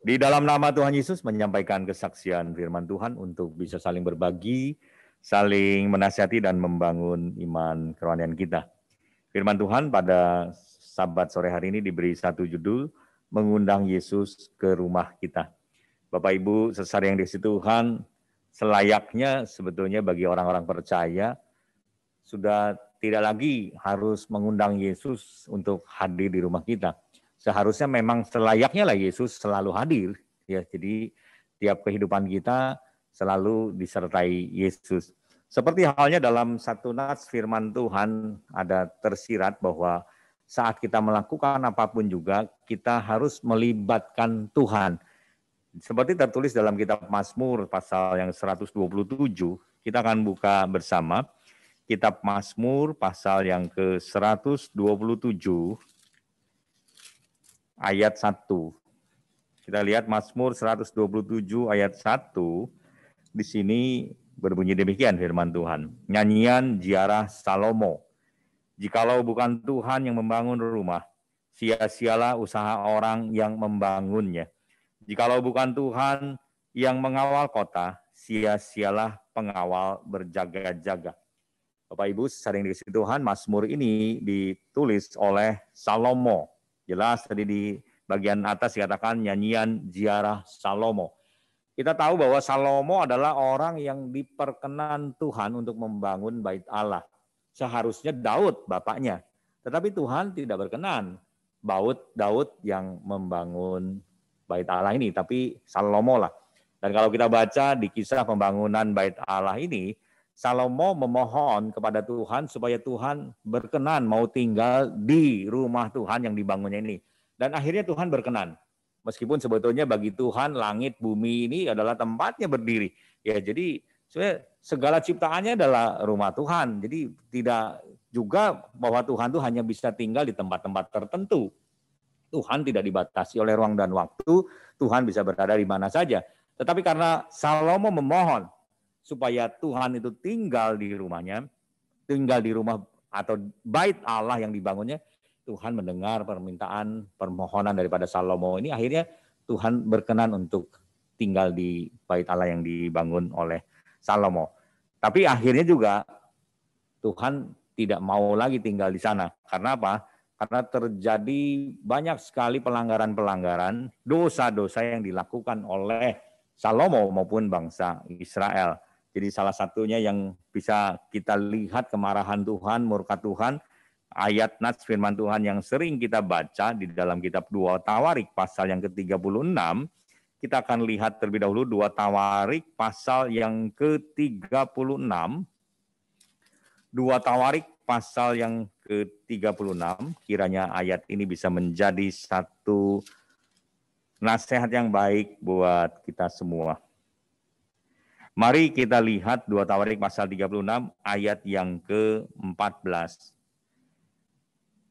Di dalam nama Tuhan Yesus menyampaikan kesaksian firman Tuhan untuk bisa saling berbagi, saling menasihati dan membangun iman kerohanian kita. Firman Tuhan pada sabat sore hari ini diberi satu judul, mengundang Yesus ke rumah kita. Bapak Ibu, sesar yang di Tuhan, selayaknya sebetulnya bagi orang-orang percaya, sudah tidak lagi harus mengundang Yesus untuk hadir di rumah kita seharusnya memang selayaknya lah Yesus selalu hadir ya jadi tiap kehidupan kita selalu disertai Yesus seperti halnya dalam satu nats firman Tuhan ada tersirat bahwa saat kita melakukan apapun juga kita harus melibatkan Tuhan seperti tertulis dalam kitab Mazmur pasal yang 127 kita akan buka bersama kitab Mazmur pasal yang ke 127 ayat 1. Kita lihat Mazmur 127 ayat 1. Di sini berbunyi demikian firman Tuhan. Nyanyian ziarah Salomo. Jikalau bukan Tuhan yang membangun rumah, sia-sialah usaha orang yang membangunnya. Jikalau bukan Tuhan yang mengawal kota, sia-sialah pengawal berjaga-jaga. Bapak Ibu, sering dikasih Tuhan, Mazmur ini ditulis oleh Salomo. Jelas tadi di bagian atas dikatakan nyanyian ziarah Salomo. Kita tahu bahwa Salomo adalah orang yang diperkenan Tuhan untuk membangun bait Allah. Seharusnya Daud bapaknya, tetapi Tuhan tidak berkenan. Baut Daud yang membangun bait Allah ini, tapi Salomo lah. Dan kalau kita baca di kisah pembangunan bait Allah ini, Salomo memohon kepada Tuhan supaya Tuhan berkenan mau tinggal di rumah Tuhan yang dibangunnya ini. Dan akhirnya Tuhan berkenan. Meskipun sebetulnya bagi Tuhan langit bumi ini adalah tempatnya berdiri. Ya jadi segala ciptaannya adalah rumah Tuhan. Jadi tidak juga bahwa Tuhan itu hanya bisa tinggal di tempat-tempat tertentu. Tuhan tidak dibatasi oleh ruang dan waktu, Tuhan bisa berada di mana saja. Tetapi karena Salomo memohon, supaya Tuhan itu tinggal di rumahnya, tinggal di rumah atau bait Allah yang dibangunnya, Tuhan mendengar permintaan permohonan daripada Salomo ini akhirnya Tuhan berkenan untuk tinggal di bait Allah yang dibangun oleh Salomo. Tapi akhirnya juga Tuhan tidak mau lagi tinggal di sana. Karena apa? Karena terjadi banyak sekali pelanggaran-pelanggaran, dosa-dosa yang dilakukan oleh Salomo maupun bangsa Israel. Jadi salah satunya yang bisa kita lihat kemarahan Tuhan, murka Tuhan, ayat nas firman Tuhan yang sering kita baca di dalam kitab 2 Tawarik pasal yang ke-36, kita akan lihat terlebih dahulu 2 Tawarik pasal yang ke-36. 2 Tawarik pasal yang ke-36, kiranya ayat ini bisa menjadi satu nasihat yang baik buat kita semua. Mari kita lihat dua Tawarik pasal 36 ayat yang ke-14.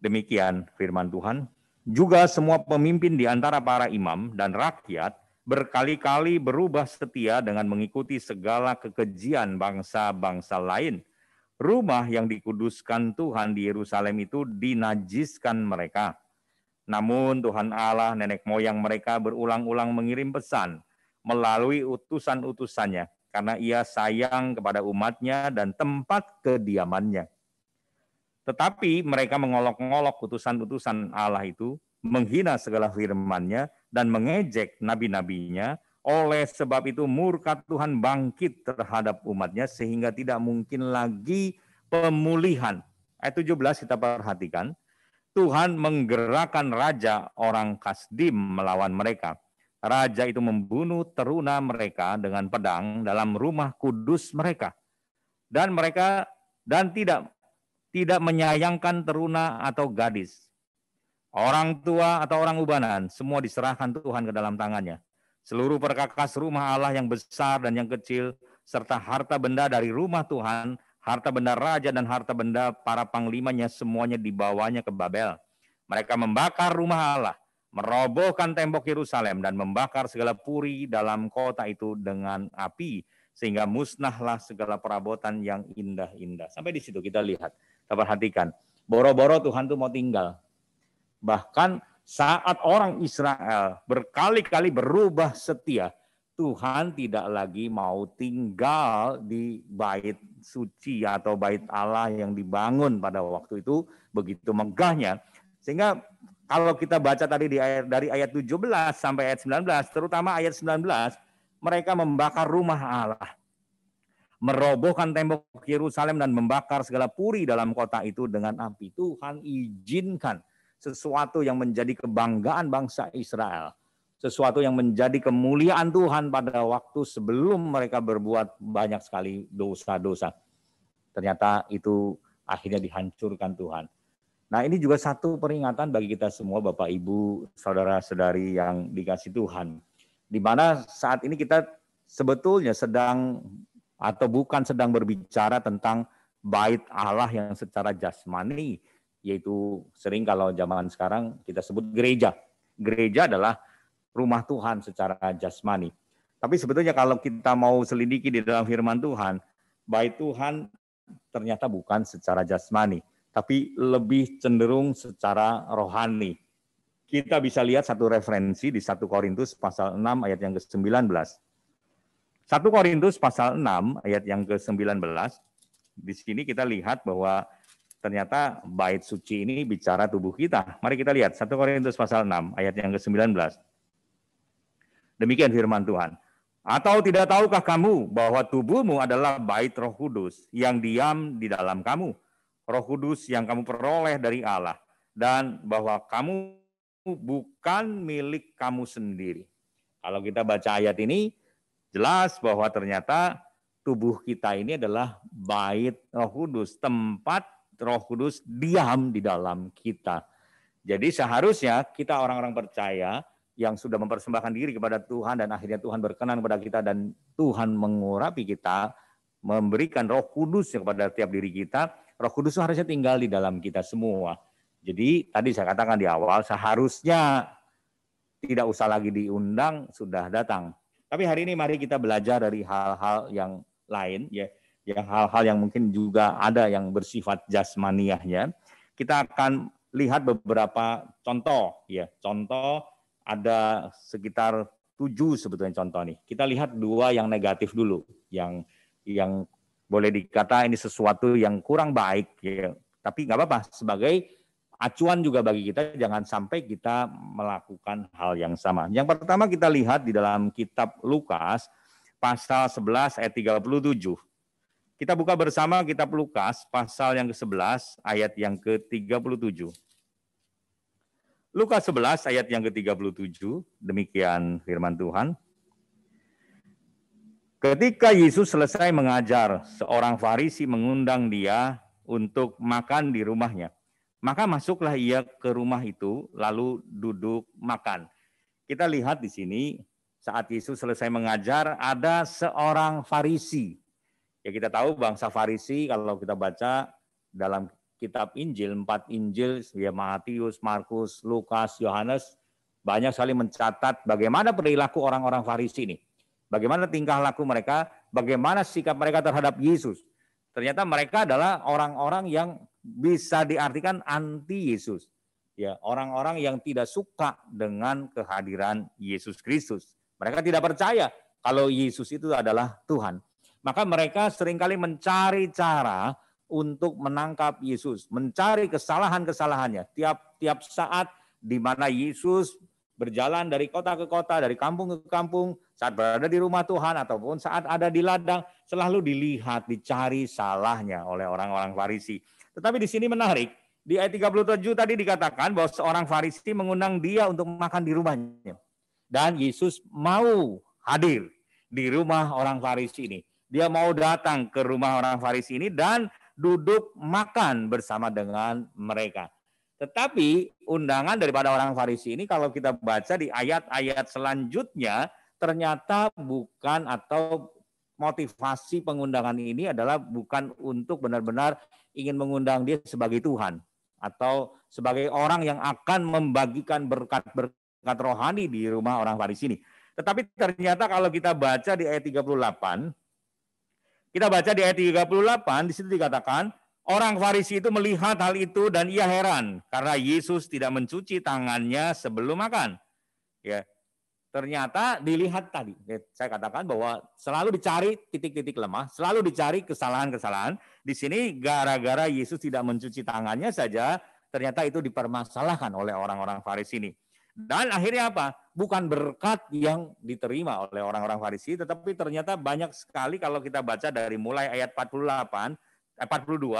Demikian firman Tuhan. Juga semua pemimpin di antara para imam dan rakyat berkali-kali berubah setia dengan mengikuti segala kekejian bangsa-bangsa lain. Rumah yang dikuduskan Tuhan di Yerusalem itu dinajiskan mereka. Namun Tuhan Allah nenek moyang mereka berulang-ulang mengirim pesan melalui utusan-utusannya karena ia sayang kepada umatnya dan tempat kediamannya. Tetapi mereka mengolok-ngolok utusan-utusan Allah itu, menghina segala firman-Nya dan mengejek nabi-nabinya. Oleh sebab itu murka Tuhan bangkit terhadap umatnya sehingga tidak mungkin lagi pemulihan. Ayat 17 kita perhatikan. Tuhan menggerakkan raja orang Kasdim melawan mereka raja itu membunuh teruna mereka dengan pedang dalam rumah kudus mereka. Dan mereka dan tidak tidak menyayangkan teruna atau gadis. Orang tua atau orang ubanan semua diserahkan Tuhan ke dalam tangannya. Seluruh perkakas rumah Allah yang besar dan yang kecil serta harta benda dari rumah Tuhan, harta benda raja dan harta benda para panglimanya semuanya dibawanya ke Babel. Mereka membakar rumah Allah merobohkan tembok Yerusalem dan membakar segala puri dalam kota itu dengan api sehingga musnahlah segala perabotan yang indah-indah. Sampai di situ kita lihat, kita perhatikan. Boro-boro Tuhan tuh mau tinggal. Bahkan saat orang Israel berkali-kali berubah setia, Tuhan tidak lagi mau tinggal di bait suci atau bait Allah yang dibangun pada waktu itu begitu megahnya. Sehingga kalau kita baca tadi di ayat, dari ayat 17 sampai ayat 19, terutama ayat 19, mereka membakar rumah Allah. Merobohkan tembok Yerusalem dan membakar segala puri dalam kota itu dengan api. Tuhan izinkan sesuatu yang menjadi kebanggaan bangsa Israel. Sesuatu yang menjadi kemuliaan Tuhan pada waktu sebelum mereka berbuat banyak sekali dosa-dosa. Ternyata itu akhirnya dihancurkan Tuhan Nah ini juga satu peringatan bagi kita semua Bapak Ibu, Saudara-saudari yang dikasih Tuhan. Di mana saat ini kita sebetulnya sedang atau bukan sedang berbicara tentang bait Allah yang secara jasmani, yaitu sering kalau zaman sekarang kita sebut gereja. Gereja adalah rumah Tuhan secara jasmani. Tapi sebetulnya kalau kita mau selidiki di dalam firman Tuhan, bait Tuhan ternyata bukan secara jasmani tapi lebih cenderung secara rohani. Kita bisa lihat satu referensi di 1 Korintus pasal 6 ayat yang ke-19. 1 Korintus pasal 6 ayat yang ke-19. Di sini kita lihat bahwa ternyata bait suci ini bicara tubuh kita. Mari kita lihat 1 Korintus pasal 6 ayat yang ke-19. Demikian firman Tuhan. Atau tidak tahukah kamu bahwa tubuhmu adalah bait Roh Kudus yang diam di dalam kamu, Roh Kudus yang kamu peroleh dari Allah dan bahwa kamu bukan milik kamu sendiri. Kalau kita baca ayat ini jelas bahwa ternyata tubuh kita ini adalah bait Roh Kudus, tempat Roh Kudus diam di dalam kita. Jadi seharusnya kita orang-orang percaya yang sudah mempersembahkan diri kepada Tuhan dan akhirnya Tuhan berkenan kepada kita dan Tuhan mengurapi kita, memberikan roh kudus kepada tiap diri kita, Roh Kudus itu harusnya tinggal di dalam kita semua. Jadi tadi saya katakan di awal seharusnya tidak usah lagi diundang sudah datang. Tapi hari ini mari kita belajar dari hal-hal yang lain ya, yang hal-hal yang mungkin juga ada yang bersifat jasmaniahnya. Kita akan lihat beberapa contoh ya. Contoh ada sekitar tujuh sebetulnya contoh nih. Kita lihat dua yang negatif dulu, yang yang boleh dikata ini sesuatu yang kurang baik ya. Tapi nggak apa-apa sebagai acuan juga bagi kita jangan sampai kita melakukan hal yang sama. Yang pertama kita lihat di dalam kitab Lukas pasal 11 ayat 37. Kita buka bersama kitab Lukas pasal yang ke-11 ayat yang ke-37. Lukas 11 ayat yang ke-37 demikian firman Tuhan. Ketika Yesus selesai mengajar, seorang Farisi mengundang dia untuk makan di rumahnya. Maka masuklah ia ke rumah itu, lalu duduk makan. Kita lihat di sini, saat Yesus selesai mengajar, ada seorang Farisi. Ya kita tahu bangsa Farisi kalau kita baca dalam kitab Injil, empat Injil, ya Matius, Markus, Lukas, Yohanes, banyak sekali mencatat bagaimana perilaku orang-orang Farisi ini bagaimana tingkah laku mereka, bagaimana sikap mereka terhadap Yesus. Ternyata mereka adalah orang-orang yang bisa diartikan anti Yesus. Ya, orang-orang yang tidak suka dengan kehadiran Yesus Kristus. Mereka tidak percaya kalau Yesus itu adalah Tuhan. Maka mereka seringkali mencari cara untuk menangkap Yesus, mencari kesalahan-kesalahannya. Tiap tiap saat di mana Yesus berjalan dari kota ke kota, dari kampung ke kampung, saat berada di rumah Tuhan ataupun saat ada di ladang, selalu dilihat, dicari salahnya oleh orang-orang Farisi. Tetapi di sini menarik, di ayat 37 tadi dikatakan bahwa seorang Farisi mengundang dia untuk makan di rumahnya. Dan Yesus mau hadir di rumah orang Farisi ini. Dia mau datang ke rumah orang Farisi ini dan duduk makan bersama dengan mereka. Tetapi undangan daripada orang Farisi ini kalau kita baca di ayat-ayat selanjutnya ternyata bukan atau motivasi pengundangan ini adalah bukan untuk benar-benar ingin mengundang dia sebagai Tuhan atau sebagai orang yang akan membagikan berkat-berkat rohani di rumah orang Farisi ini. Tetapi ternyata kalau kita baca di ayat 38, kita baca di ayat 38, di situ dikatakan, orang Farisi itu melihat hal itu dan ia heran karena Yesus tidak mencuci tangannya sebelum makan. Ya, Ternyata dilihat tadi, saya katakan bahwa selalu dicari titik-titik lemah, selalu dicari kesalahan-kesalahan. Di sini gara-gara Yesus tidak mencuci tangannya saja, ternyata itu dipermasalahkan oleh orang-orang Farisi ini. Dan akhirnya apa? Bukan berkat yang diterima oleh orang-orang Farisi, tetapi ternyata banyak sekali kalau kita baca dari mulai ayat 48 42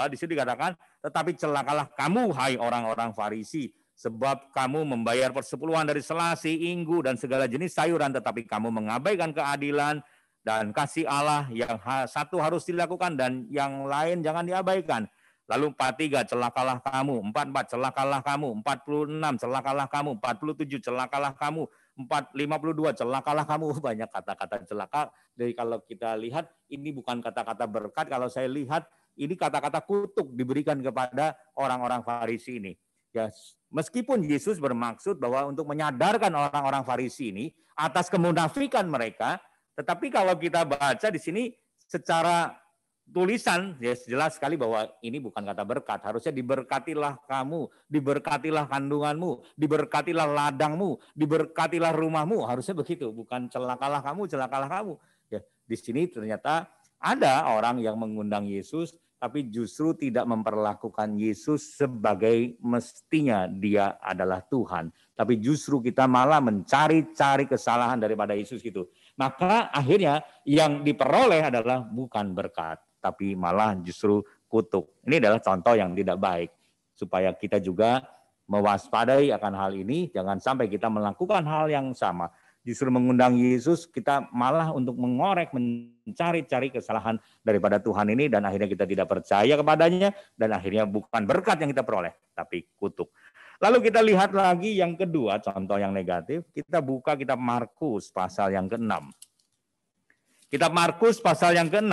eh, di sini dikatakan tetapi celakalah kamu hai orang-orang Farisi Sebab kamu membayar persepuluhan dari selasi, inggu, dan segala jenis sayuran, tetapi kamu mengabaikan keadilan dan kasih Allah yang satu harus dilakukan dan yang lain jangan diabaikan. Lalu empat tiga celakalah kamu. empat empat celakalah kamu. empat puluh enam celakalah kamu. empat puluh tujuh celakalah kamu. empat lima puluh dua celakalah kamu. Banyak kata-kata celaka. Jadi kalau kita lihat, ini bukan kata-kata berkat. Kalau saya lihat, ini kata-kata kutuk diberikan kepada orang-orang Farisi ini. Ya, meskipun Yesus bermaksud bahwa untuk menyadarkan orang-orang Farisi ini atas kemunafikan mereka, tetapi kalau kita baca di sini secara tulisan ya jelas sekali bahwa ini bukan kata berkat. Harusnya diberkatilah kamu, diberkatilah kandunganmu, diberkatilah ladangmu, diberkatilah rumahmu. Harusnya begitu, bukan celakalah kamu, celakalah kamu. Ya, di sini ternyata ada orang yang mengundang Yesus tapi justru tidak memperlakukan Yesus sebagai mestinya dia adalah Tuhan. Tapi justru kita malah mencari-cari kesalahan daripada Yesus gitu. Maka akhirnya yang diperoleh adalah bukan berkat, tapi malah justru kutuk. Ini adalah contoh yang tidak baik. Supaya kita juga mewaspadai akan hal ini, jangan sampai kita melakukan hal yang sama justru mengundang Yesus, kita malah untuk mengorek, mencari-cari kesalahan daripada Tuhan ini dan akhirnya kita tidak percaya kepadanya dan akhirnya bukan berkat yang kita peroleh, tapi kutuk. Lalu kita lihat lagi yang kedua, contoh yang negatif, kita buka kitab Markus pasal yang ke-6. Kitab Markus pasal yang ke-6,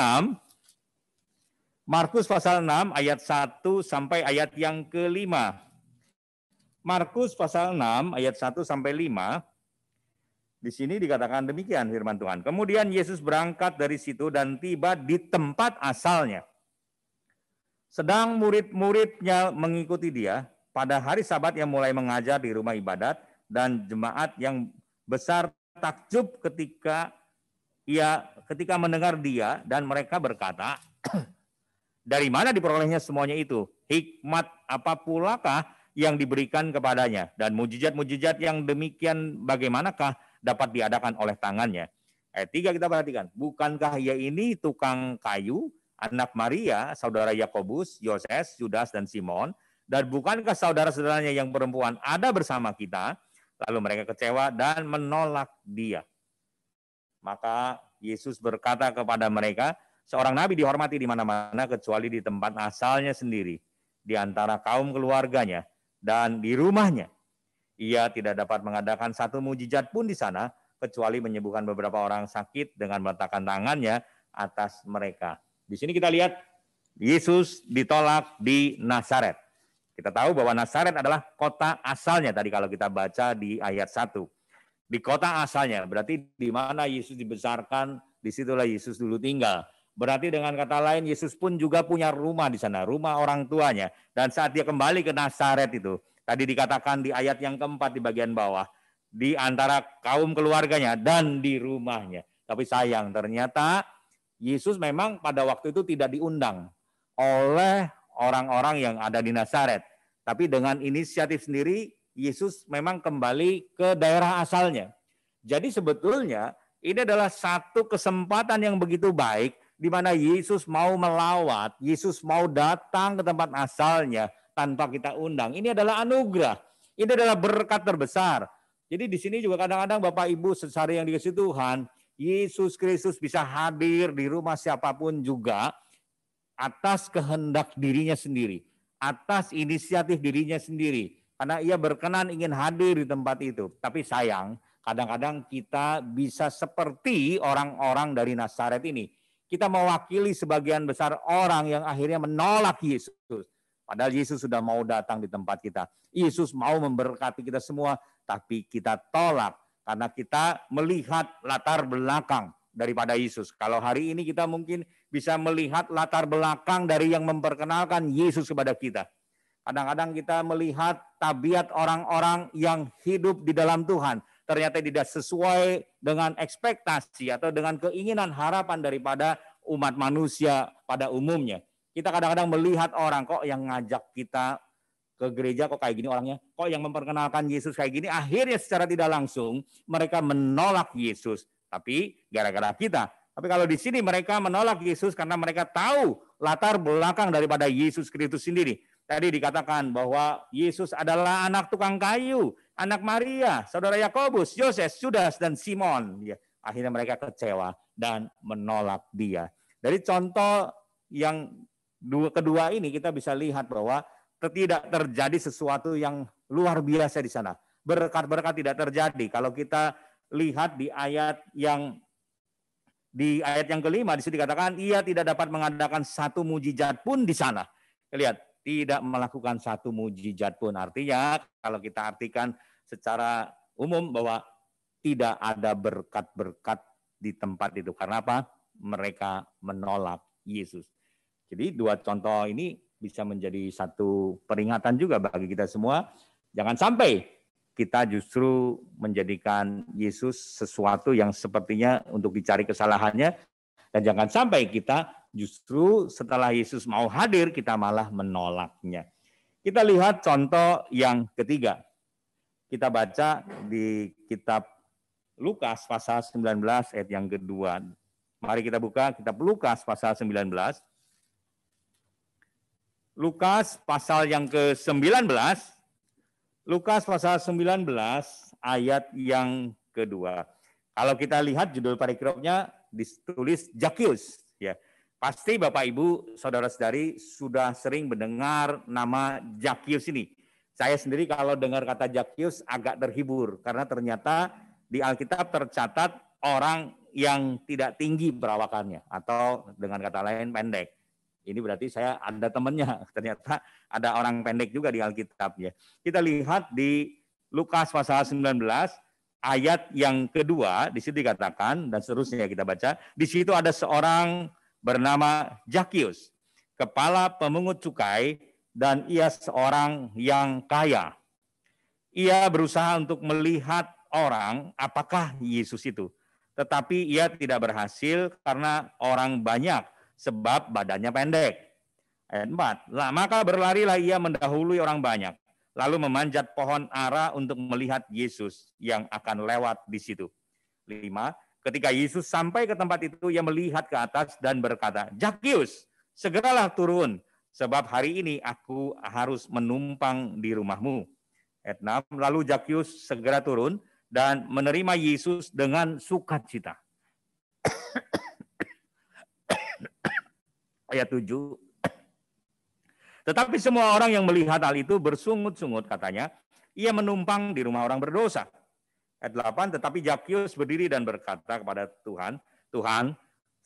Markus pasal 6 ayat 1 sampai ayat yang ke-5. Markus pasal 6 ayat 1 sampai 5 di sini dikatakan demikian firman Tuhan. Kemudian Yesus berangkat dari situ dan tiba di tempat asalnya. Sedang murid-muridnya mengikuti dia, pada hari sabat yang mulai mengajar di rumah ibadat dan jemaat yang besar takjub ketika ia ketika mendengar dia dan mereka berkata, dari mana diperolehnya semuanya itu? Hikmat apa pulakah yang diberikan kepadanya dan mujizat-mujizat yang demikian bagaimanakah dapat diadakan oleh tangannya. Ayat 3 kita perhatikan, bukankah ia ini tukang kayu, anak Maria, saudara Yakobus, Yoses, Judas dan Simon, dan bukankah saudara-saudaranya yang perempuan ada bersama kita, lalu mereka kecewa dan menolak dia. Maka Yesus berkata kepada mereka, seorang nabi dihormati di mana-mana kecuali di tempat asalnya sendiri, di antara kaum keluarganya, dan di rumahnya. Ia tidak dapat mengadakan satu mujizat pun di sana, kecuali menyembuhkan beberapa orang sakit dengan meletakkan tangannya atas mereka. Di sini kita lihat Yesus ditolak di Nazaret. Kita tahu bahwa Nazaret adalah kota asalnya tadi kalau kita baca di ayat 1. Di kota asalnya, berarti di mana Yesus dibesarkan, disitulah Yesus dulu tinggal. Berarti dengan kata lain Yesus pun juga punya rumah di sana, rumah orang tuanya. Dan saat dia kembali ke Nazaret itu, Tadi dikatakan di ayat yang keempat di bagian bawah, di antara kaum keluarganya dan di rumahnya. Tapi sayang, ternyata Yesus memang pada waktu itu tidak diundang oleh orang-orang yang ada di Nazaret. Tapi dengan inisiatif sendiri, Yesus memang kembali ke daerah asalnya. Jadi sebetulnya ini adalah satu kesempatan yang begitu baik di mana Yesus mau melawat, Yesus mau datang ke tempat asalnya, tanpa kita undang. Ini adalah anugerah. Ini adalah berkat terbesar. Jadi di sini juga kadang-kadang Bapak Ibu sesari yang dikasih Tuhan, Yesus Kristus bisa hadir di rumah siapapun juga atas kehendak dirinya sendiri, atas inisiatif dirinya sendiri. Karena ia berkenan ingin hadir di tempat itu. Tapi sayang, kadang-kadang kita bisa seperti orang-orang dari nasaret ini. Kita mewakili sebagian besar orang yang akhirnya menolak Yesus Padahal Yesus sudah mau datang di tempat kita. Yesus mau memberkati kita semua, tapi kita tolak karena kita melihat latar belakang daripada Yesus. Kalau hari ini kita mungkin bisa melihat latar belakang dari yang memperkenalkan Yesus kepada kita. Kadang-kadang kita melihat tabiat orang-orang yang hidup di dalam Tuhan, ternyata tidak sesuai dengan ekspektasi atau dengan keinginan harapan daripada umat manusia pada umumnya. Kita kadang-kadang melihat orang kok yang ngajak kita ke gereja kok kayak gini orangnya, kok yang memperkenalkan Yesus kayak gini, akhirnya secara tidak langsung mereka menolak Yesus. Tapi gara-gara kita. Tapi kalau di sini mereka menolak Yesus karena mereka tahu latar belakang daripada Yesus Kristus sendiri. Tadi dikatakan bahwa Yesus adalah anak tukang kayu, anak Maria, saudara Yakobus, Yosef, Judas, dan Simon. Ya, akhirnya mereka kecewa dan menolak dia. Dari contoh yang dua kedua ini kita bisa lihat bahwa tidak terjadi sesuatu yang luar biasa di sana. Berkat-berkat tidak terjadi. Kalau kita lihat di ayat yang di ayat yang kelima di situ dikatakan ia tidak dapat mengadakan satu mujizat pun di sana. Lihat, tidak melakukan satu mujizat pun. Artinya kalau kita artikan secara umum bahwa tidak ada berkat-berkat di tempat itu. Karena apa? Mereka menolak Yesus. Jadi dua contoh ini bisa menjadi satu peringatan juga bagi kita semua. Jangan sampai kita justru menjadikan Yesus sesuatu yang sepertinya untuk dicari kesalahannya. Dan jangan sampai kita justru setelah Yesus mau hadir, kita malah menolaknya. Kita lihat contoh yang ketiga. Kita baca di kitab Lukas pasal 19 ayat yang kedua. Mari kita buka kitab Lukas pasal 19 Lukas pasal yang ke-19. Lukas pasal 19 ayat yang kedua. Kalau kita lihat judul parikropnya ditulis Jakius ya. Pasti Bapak Ibu, saudara-saudari sudah sering mendengar nama Jakius ini. Saya sendiri kalau dengar kata Jakius agak terhibur karena ternyata di Alkitab tercatat orang yang tidak tinggi perawakannya atau dengan kata lain pendek. Ini berarti saya ada temannya. Ternyata ada orang pendek juga di Alkitab ya. Kita lihat di Lukas pasal 19 ayat yang kedua di situ dikatakan dan seterusnya kita baca. Di situ ada seorang bernama Jakius, kepala pemungut cukai dan ia seorang yang kaya. Ia berusaha untuk melihat orang apakah Yesus itu. Tetapi ia tidak berhasil karena orang banyak sebab badannya pendek. Ayat 4. Lah, maka berlarilah ia mendahului orang banyak, lalu memanjat pohon ara untuk melihat Yesus yang akan lewat di situ. 5. Ketika Yesus sampai ke tempat itu, ia melihat ke atas dan berkata, Jakius, segeralah turun, sebab hari ini aku harus menumpang di rumahmu. Ayat 6. Lalu Jakius segera turun dan menerima Yesus dengan sukacita. ayat 7. Tetapi semua orang yang melihat hal itu bersungut-sungut katanya, ia menumpang di rumah orang berdosa. Ayat 8, tetapi Jakius berdiri dan berkata kepada Tuhan, Tuhan,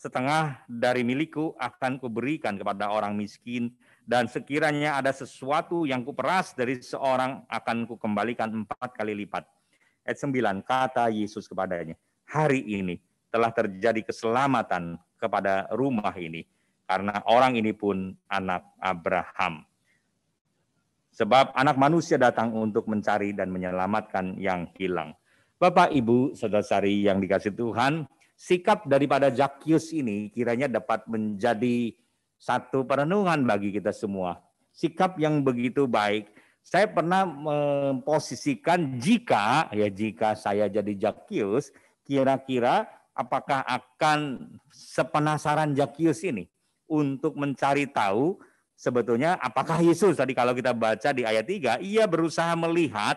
setengah dari milikku akan kuberikan kepada orang miskin dan sekiranya ada sesuatu yang kuperas dari seorang akan kukembalikan empat kali lipat. Ayat 9, kata Yesus kepadanya, hari ini telah terjadi keselamatan kepada rumah ini karena orang ini pun anak Abraham. Sebab anak manusia datang untuk mencari dan menyelamatkan yang hilang. Bapak, Ibu, Saudara-saudari yang dikasih Tuhan, sikap daripada Jakius ini kiranya dapat menjadi satu perenungan bagi kita semua. Sikap yang begitu baik. Saya pernah memposisikan jika ya jika saya jadi Jakius, kira-kira apakah akan sepenasaran Jakius ini? untuk mencari tahu sebetulnya apakah Yesus tadi kalau kita baca di ayat 3, ia berusaha melihat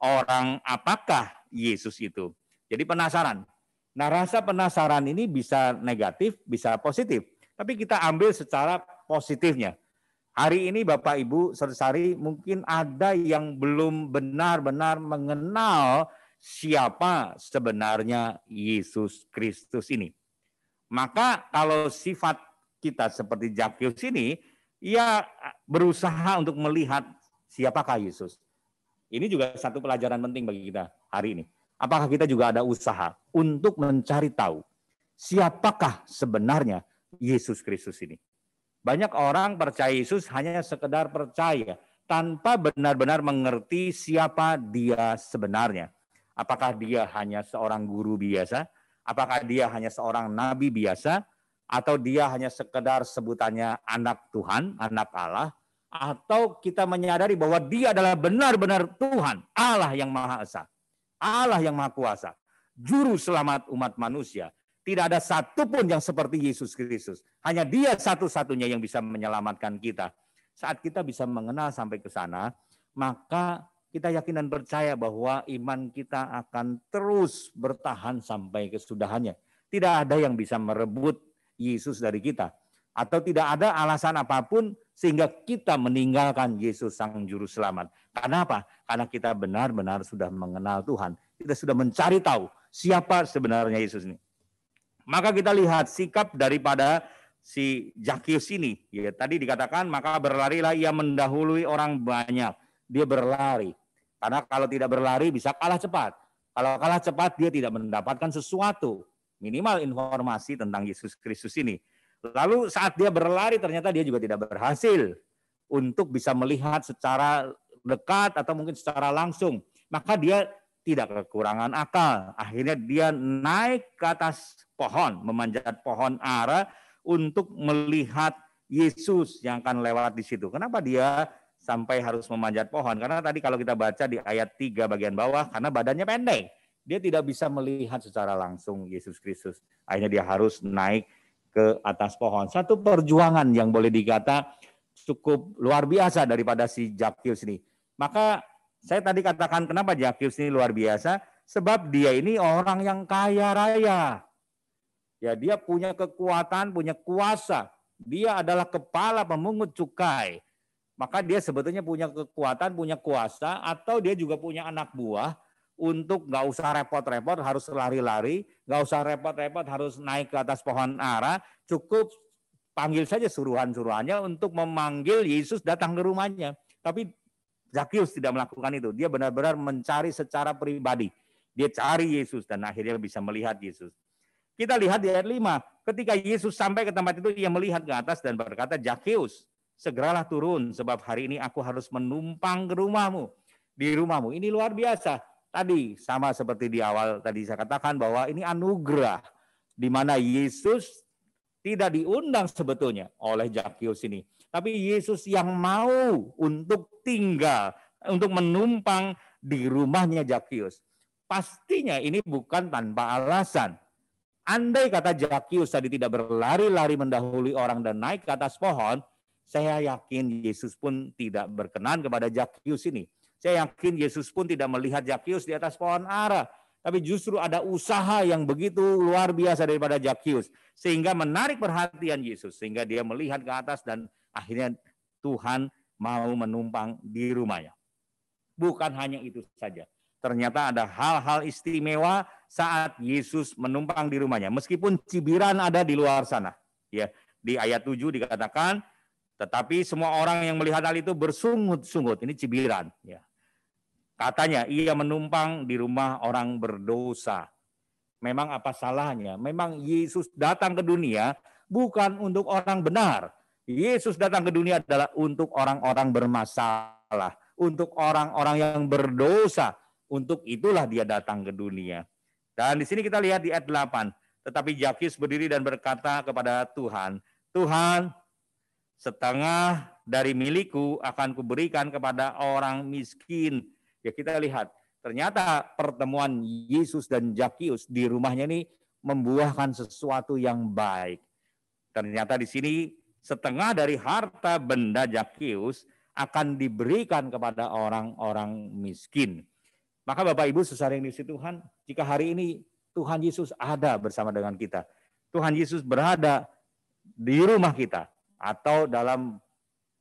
orang apakah Yesus itu. Jadi penasaran. Nah, rasa penasaran ini bisa negatif, bisa positif. Tapi kita ambil secara positifnya. Hari ini Bapak Ibu Sersari mungkin ada yang belum benar-benar mengenal siapa sebenarnya Yesus Kristus ini. Maka kalau sifat kita seperti Jakius ini, ia berusaha untuk melihat siapakah Yesus. Ini juga satu pelajaran penting bagi kita hari ini. Apakah kita juga ada usaha untuk mencari tahu siapakah sebenarnya Yesus Kristus ini? Banyak orang percaya Yesus hanya sekedar percaya tanpa benar-benar mengerti siapa dia sebenarnya. Apakah dia hanya seorang guru biasa? Apakah dia hanya seorang nabi biasa? atau dia hanya sekedar sebutannya anak Tuhan, anak Allah, atau kita menyadari bahwa dia adalah benar-benar Tuhan, Allah yang Maha Esa, Allah yang Maha Kuasa, juru selamat umat manusia. Tidak ada satupun yang seperti Yesus Kristus. Hanya dia satu-satunya yang bisa menyelamatkan kita. Saat kita bisa mengenal sampai ke sana, maka kita yakin dan percaya bahwa iman kita akan terus bertahan sampai kesudahannya. Tidak ada yang bisa merebut Yesus dari kita. Atau tidak ada alasan apapun sehingga kita meninggalkan Yesus Sang Juru Selamat. Karena apa? Karena kita benar-benar sudah mengenal Tuhan. Kita sudah mencari tahu siapa sebenarnya Yesus ini. Maka kita lihat sikap daripada si Jakius ini. Ya, tadi dikatakan maka berlarilah ia mendahului orang banyak. Dia berlari. Karena kalau tidak berlari bisa kalah cepat. Kalau kalah cepat dia tidak mendapatkan sesuatu minimal informasi tentang Yesus Kristus ini. Lalu saat dia berlari ternyata dia juga tidak berhasil untuk bisa melihat secara dekat atau mungkin secara langsung. Maka dia tidak kekurangan akal. Akhirnya dia naik ke atas pohon, memanjat pohon ara untuk melihat Yesus yang akan lewat di situ. Kenapa dia sampai harus memanjat pohon? Karena tadi kalau kita baca di ayat 3 bagian bawah, karena badannya pendek dia tidak bisa melihat secara langsung Yesus Kristus. Akhirnya dia harus naik ke atas pohon. Satu perjuangan yang boleh dikata cukup luar biasa daripada si Jakius ini. Maka saya tadi katakan kenapa Jakius ini luar biasa? Sebab dia ini orang yang kaya raya. Ya dia punya kekuatan, punya kuasa. Dia adalah kepala pemungut cukai. Maka dia sebetulnya punya kekuatan, punya kuasa, atau dia juga punya anak buah untuk nggak usah repot-repot harus lari-lari, nggak usah repot-repot harus naik ke atas pohon ara, cukup panggil saja suruhan-suruhannya untuk memanggil Yesus datang ke rumahnya. Tapi Zakius tidak melakukan itu. Dia benar-benar mencari secara pribadi. Dia cari Yesus dan akhirnya bisa melihat Yesus. Kita lihat di ayat 5, ketika Yesus sampai ke tempat itu ia melihat ke atas dan berkata, "Zakius, segeralah turun sebab hari ini aku harus menumpang ke rumahmu." Di rumahmu. Ini luar biasa Tadi sama seperti di awal tadi saya katakan bahwa ini anugerah di mana Yesus tidak diundang sebetulnya oleh Jakius ini, tapi Yesus yang mau untuk tinggal, untuk menumpang di rumahnya Jakius, Pastinya ini bukan tanpa alasan. Andai kata Jakius tadi tidak berlari-lari mendahului orang dan naik ke atas pohon, saya yakin Yesus pun tidak berkenan kepada Jakius ini saya yakin Yesus pun tidak melihat Zakius di atas pohon ara, tapi justru ada usaha yang begitu luar biasa daripada Zakius sehingga menarik perhatian Yesus sehingga dia melihat ke atas dan akhirnya Tuhan mau menumpang di rumahnya. Bukan hanya itu saja. Ternyata ada hal-hal istimewa saat Yesus menumpang di rumahnya. Meskipun cibiran ada di luar sana. Ya, di ayat 7 dikatakan tetapi semua orang yang melihat hal itu bersungut-sungut. Ini cibiran, ya. Katanya ia menumpang di rumah orang berdosa. Memang apa salahnya? Memang Yesus datang ke dunia bukan untuk orang benar. Yesus datang ke dunia adalah untuk orang-orang bermasalah, untuk orang-orang yang berdosa. Untuk itulah dia datang ke dunia. Dan di sini kita lihat di ayat 8. Tetapi Jakis berdiri dan berkata kepada Tuhan, Tuhan, setengah dari milikku akan kuberikan kepada orang miskin Ya kita lihat, ternyata pertemuan Yesus dan Jakius di rumahnya ini membuahkan sesuatu yang baik. Ternyata di sini setengah dari harta benda Jakius akan diberikan kepada orang-orang miskin. Maka Bapak Ibu sesuai yang diusir Tuhan, jika hari ini Tuhan Yesus ada bersama dengan kita. Tuhan Yesus berada di rumah kita atau dalam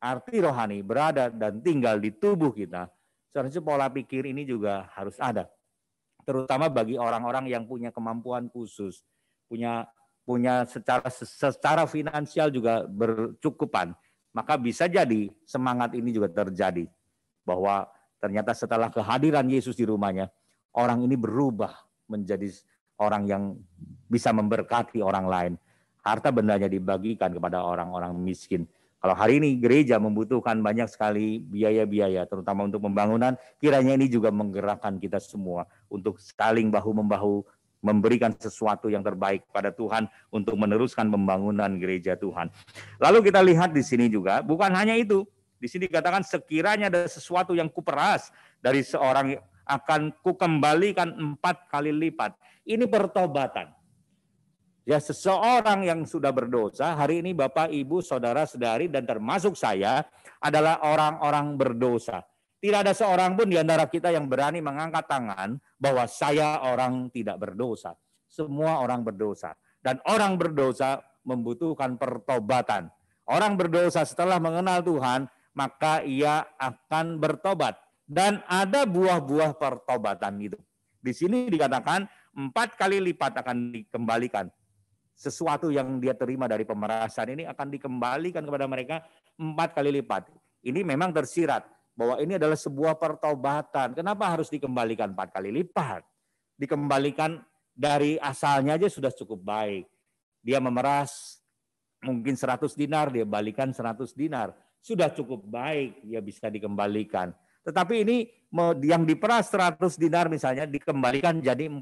arti rohani berada dan tinggal di tubuh kita Seharusnya pola pikir ini juga harus ada. Terutama bagi orang-orang yang punya kemampuan khusus, punya punya secara secara finansial juga bercukupan, maka bisa jadi semangat ini juga terjadi bahwa ternyata setelah kehadiran Yesus di rumahnya, orang ini berubah menjadi orang yang bisa memberkati orang lain. Harta bendanya dibagikan kepada orang-orang miskin. Kalau hari ini gereja membutuhkan banyak sekali biaya-biaya, terutama untuk pembangunan, kiranya ini juga menggerakkan kita semua untuk saling bahu-membahu memberikan sesuatu yang terbaik pada Tuhan untuk meneruskan pembangunan gereja Tuhan. Lalu kita lihat di sini juga, bukan hanya itu. Di sini dikatakan sekiranya ada sesuatu yang kuperas dari seorang akan kukembalikan empat kali lipat. Ini pertobatan. Ya seseorang yang sudah berdosa, hari ini Bapak, Ibu, Saudara, Saudari, dan termasuk saya adalah orang-orang berdosa. Tidak ada seorang pun di antara kita yang berani mengangkat tangan bahwa saya orang tidak berdosa. Semua orang berdosa. Dan orang berdosa membutuhkan pertobatan. Orang berdosa setelah mengenal Tuhan, maka ia akan bertobat. Dan ada buah-buah pertobatan itu. Di sini dikatakan empat kali lipat akan dikembalikan sesuatu yang dia terima dari pemerasan ini akan dikembalikan kepada mereka empat kali lipat. Ini memang tersirat bahwa ini adalah sebuah pertobatan. Kenapa harus dikembalikan empat kali lipat? Dikembalikan dari asalnya aja sudah cukup baik. Dia memeras mungkin 100 dinar, dia balikan 100 dinar. Sudah cukup baik, dia bisa dikembalikan. Tetapi ini yang diperas 100 dinar misalnya dikembalikan jadi 400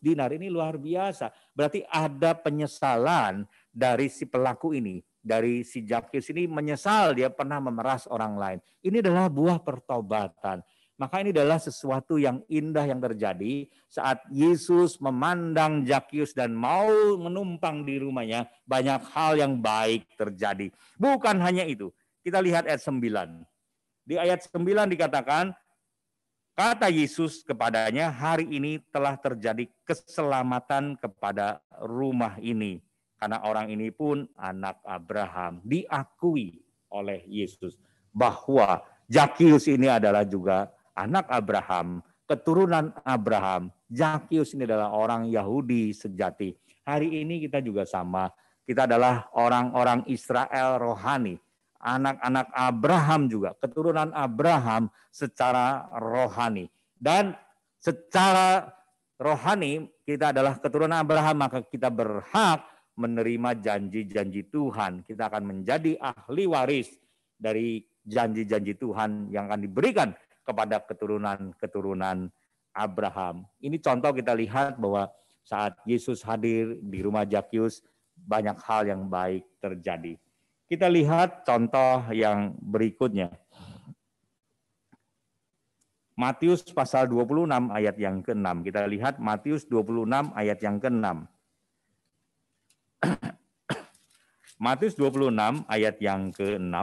dinar. Ini luar biasa. Berarti ada penyesalan dari si pelaku ini. Dari si Jakis ini menyesal dia pernah memeras orang lain. Ini adalah buah pertobatan. Maka ini adalah sesuatu yang indah yang terjadi saat Yesus memandang Jakius dan mau menumpang di rumahnya. Banyak hal yang baik terjadi. Bukan hanya itu. Kita lihat ayat 9. Di ayat 9 dikatakan, kata Yesus kepadanya, hari ini telah terjadi keselamatan kepada rumah ini. Karena orang ini pun anak Abraham diakui oleh Yesus bahwa Jakius ini adalah juga anak Abraham, keturunan Abraham. Jakius ini adalah orang Yahudi sejati. Hari ini kita juga sama. Kita adalah orang-orang Israel rohani anak-anak Abraham juga, keturunan Abraham secara rohani. Dan secara rohani kita adalah keturunan Abraham, maka kita berhak menerima janji-janji Tuhan. Kita akan menjadi ahli waris dari janji-janji Tuhan yang akan diberikan kepada keturunan-keturunan Abraham. Ini contoh kita lihat bahwa saat Yesus hadir di rumah Jakius, banyak hal yang baik terjadi. Kita lihat contoh yang berikutnya. Matius pasal 26 ayat yang ke-6. Kita lihat Matius 26 ayat yang ke-6. Matius 26 ayat yang ke-6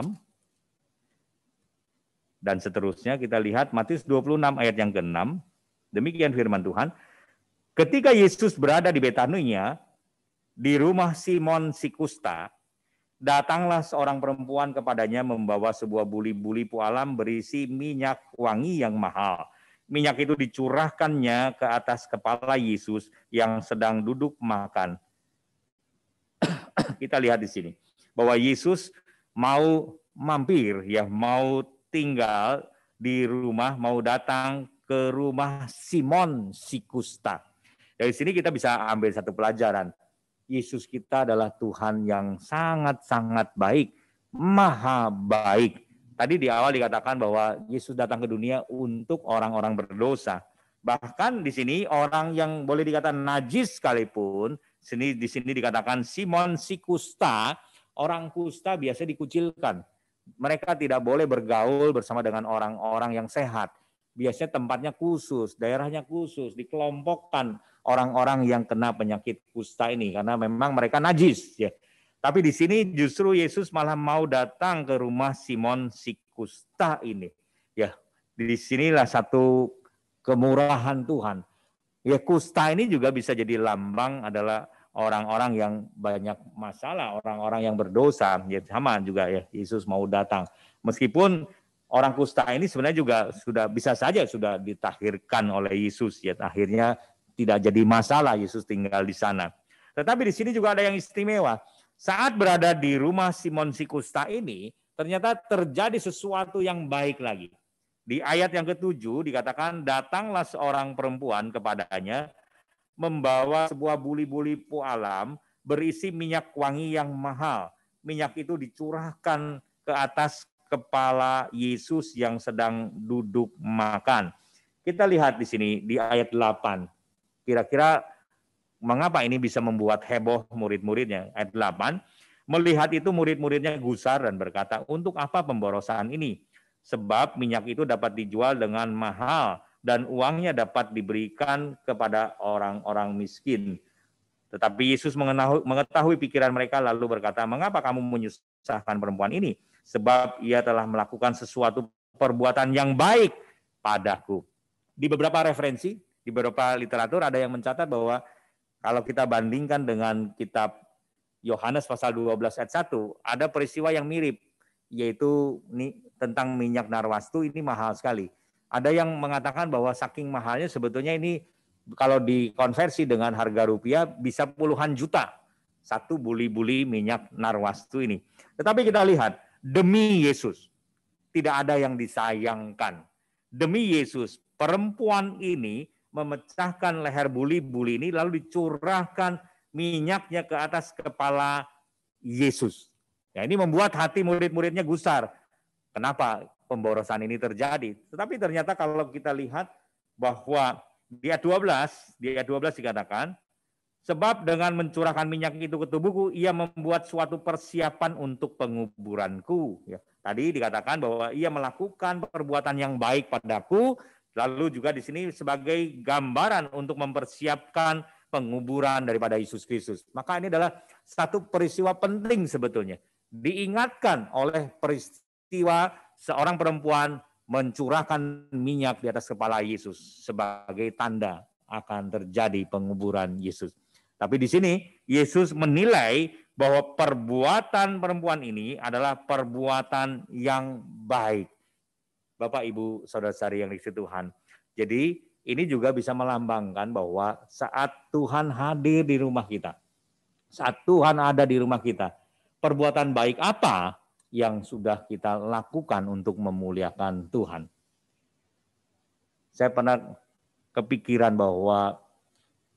dan seterusnya kita lihat Matius 26 ayat yang ke-6. Demikian firman Tuhan. Ketika Yesus berada di Betanunya, di rumah Simon Sikusta, Datanglah seorang perempuan kepadanya membawa sebuah buli-buli pualam berisi minyak wangi yang mahal. Minyak itu dicurahkannya ke atas kepala Yesus yang sedang duduk makan. Kita lihat di sini bahwa Yesus mau mampir ya, mau tinggal di rumah, mau datang ke rumah Simon Sikusta. Dari sini kita bisa ambil satu pelajaran Yesus kita adalah Tuhan yang sangat-sangat baik, maha baik. Tadi di awal dikatakan bahwa Yesus datang ke dunia untuk orang-orang berdosa. Bahkan di sini orang yang boleh dikatakan najis sekalipun, sini di sini dikatakan Simon si kusta, orang kusta biasa dikucilkan. Mereka tidak boleh bergaul bersama dengan orang-orang yang sehat. Biasanya tempatnya khusus, daerahnya khusus, dikelompokkan orang-orang yang kena penyakit kusta ini karena memang mereka najis ya. Tapi di sini justru Yesus malah mau datang ke rumah Simon si kusta ini. Ya, di sinilah satu kemurahan Tuhan. Ya kusta ini juga bisa jadi lambang adalah orang-orang yang banyak masalah, orang-orang yang berdosa. Ya sama juga ya Yesus mau datang. Meskipun orang kusta ini sebenarnya juga sudah bisa saja sudah ditahirkan oleh Yesus ya akhirnya tidak jadi masalah Yesus tinggal di sana. Tetapi di sini juga ada yang istimewa. Saat berada di rumah Simon Sikusta ini, ternyata terjadi sesuatu yang baik lagi. Di ayat yang ketujuh dikatakan, datanglah seorang perempuan kepadanya, membawa sebuah buli-buli pualam berisi minyak wangi yang mahal. Minyak itu dicurahkan ke atas kepala Yesus yang sedang duduk makan. Kita lihat di sini di ayat 8. Kira-kira mengapa ini bisa membuat heboh murid-muridnya? Ayat 8, melihat itu murid-muridnya gusar dan berkata, untuk apa pemborosan ini? Sebab minyak itu dapat dijual dengan mahal dan uangnya dapat diberikan kepada orang-orang miskin. Tetapi Yesus mengetahui pikiran mereka lalu berkata, mengapa kamu menyusahkan perempuan ini? Sebab ia telah melakukan sesuatu perbuatan yang baik padaku. Di beberapa referensi, di beberapa literatur ada yang mencatat bahwa kalau kita bandingkan dengan kitab Yohanes pasal 12 ayat 1, ada peristiwa yang mirip yaitu ini, tentang minyak narwastu ini mahal sekali. Ada yang mengatakan bahwa saking mahalnya sebetulnya ini kalau dikonversi dengan harga rupiah bisa puluhan juta satu buli-buli minyak narwastu ini. Tetapi kita lihat demi Yesus tidak ada yang disayangkan. Demi Yesus perempuan ini memecahkan leher buli-buli ini lalu dicurahkan minyaknya ke atas kepala Yesus. Ya, ini membuat hati murid-muridnya gusar. Kenapa pemborosan ini terjadi? Tetapi ternyata kalau kita lihat bahwa di ayat 12, di ayat 12 dikatakan, sebab dengan mencurahkan minyak itu ke tubuhku, ia membuat suatu persiapan untuk penguburanku. Ya, tadi dikatakan bahwa ia melakukan perbuatan yang baik padaku, Lalu juga di sini sebagai gambaran untuk mempersiapkan penguburan daripada Yesus Kristus. Maka ini adalah satu peristiwa penting sebetulnya. Diingatkan oleh peristiwa seorang perempuan mencurahkan minyak di atas kepala Yesus sebagai tanda akan terjadi penguburan Yesus. Tapi di sini Yesus menilai bahwa perbuatan perempuan ini adalah perbuatan yang baik. Bapak Ibu saudara-saudari yang dikasih Tuhan. Jadi ini juga bisa melambangkan bahwa saat Tuhan hadir di rumah kita, saat Tuhan ada di rumah kita, perbuatan baik apa yang sudah kita lakukan untuk memuliakan Tuhan? Saya pernah kepikiran bahwa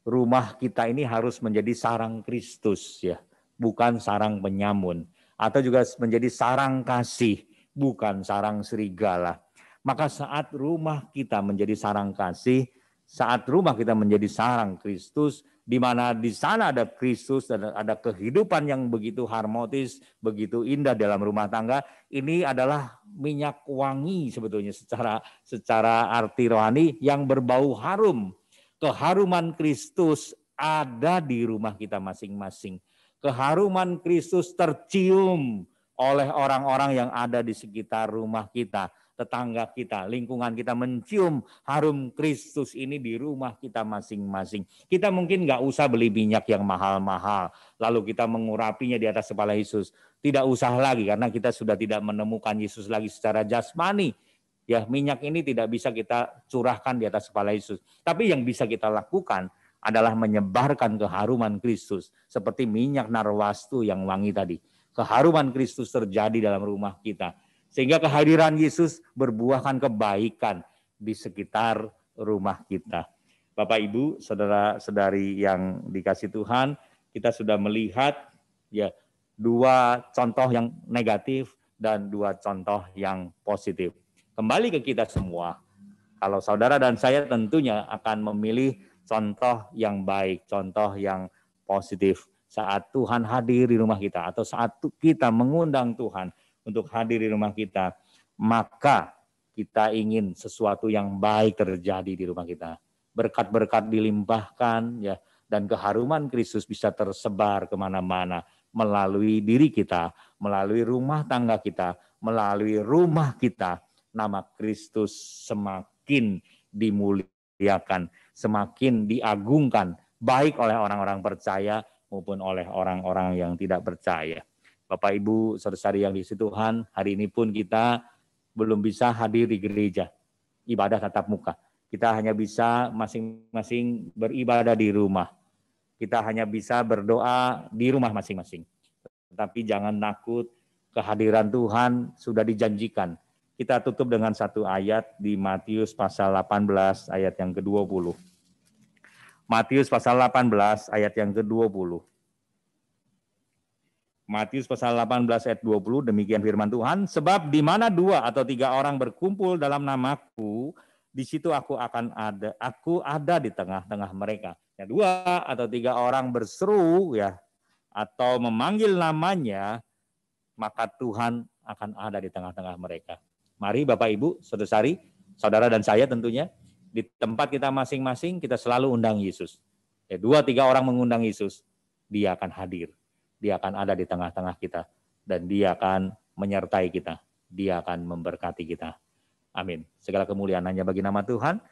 rumah kita ini harus menjadi sarang Kristus ya, bukan sarang penyamun atau juga menjadi sarang kasih, bukan sarang serigala maka saat rumah kita menjadi sarang kasih, saat rumah kita menjadi sarang Kristus, di mana di sana ada Kristus dan ada kehidupan yang begitu harmonis, begitu indah dalam rumah tangga, ini adalah minyak wangi sebetulnya secara secara arti rohani yang berbau harum. Keharuman Kristus ada di rumah kita masing-masing. Keharuman Kristus tercium oleh orang-orang yang ada di sekitar rumah kita tetangga kita, lingkungan kita mencium harum Kristus ini di rumah kita masing-masing. Kita mungkin nggak usah beli minyak yang mahal-mahal, lalu kita mengurapinya di atas kepala Yesus. Tidak usah lagi karena kita sudah tidak menemukan Yesus lagi secara jasmani. Ya, minyak ini tidak bisa kita curahkan di atas kepala Yesus. Tapi yang bisa kita lakukan adalah menyebarkan keharuman Kristus seperti minyak narwastu yang wangi tadi. Keharuman Kristus terjadi dalam rumah kita sehingga kehadiran Yesus berbuahkan kebaikan di sekitar rumah kita. Bapak Ibu, saudara-saudari yang dikasih Tuhan, kita sudah melihat ya dua contoh yang negatif dan dua contoh yang positif. Kembali ke kita semua. Kalau saudara dan saya tentunya akan memilih contoh yang baik, contoh yang positif saat Tuhan hadir di rumah kita atau saat kita mengundang Tuhan untuk hadir di rumah kita, maka kita ingin sesuatu yang baik terjadi di rumah kita. Berkat-berkat dilimpahkan ya dan keharuman Kristus bisa tersebar kemana-mana melalui diri kita, melalui rumah tangga kita, melalui rumah kita. Nama Kristus semakin dimuliakan, semakin diagungkan, baik oleh orang-orang percaya maupun oleh orang-orang yang tidak percaya. Bapak Ibu saudara yang diisi Tuhan, hari ini pun kita belum bisa hadir di gereja ibadah tatap muka. Kita hanya bisa masing-masing beribadah di rumah. Kita hanya bisa berdoa di rumah masing-masing. Tetapi jangan takut kehadiran Tuhan sudah dijanjikan. Kita tutup dengan satu ayat di Matius pasal 18 ayat yang ke-20. Matius pasal 18 ayat yang ke-20. Matius pasal 18 ayat 20 demikian firman Tuhan, sebab di mana dua atau tiga orang berkumpul dalam namaku, di situ aku akan ada, aku ada di tengah-tengah mereka. Ya, dua atau tiga orang berseru ya atau memanggil namanya, maka Tuhan akan ada di tengah-tengah mereka. Mari Bapak Ibu, Saudari, saudara dan saya tentunya di tempat kita masing-masing kita selalu undang Yesus. Ya, dua tiga orang mengundang Yesus, dia akan hadir. Dia akan ada di tengah-tengah kita dan dia akan menyertai kita. Dia akan memberkati kita. Amin. Segala kemuliaan hanya bagi nama Tuhan.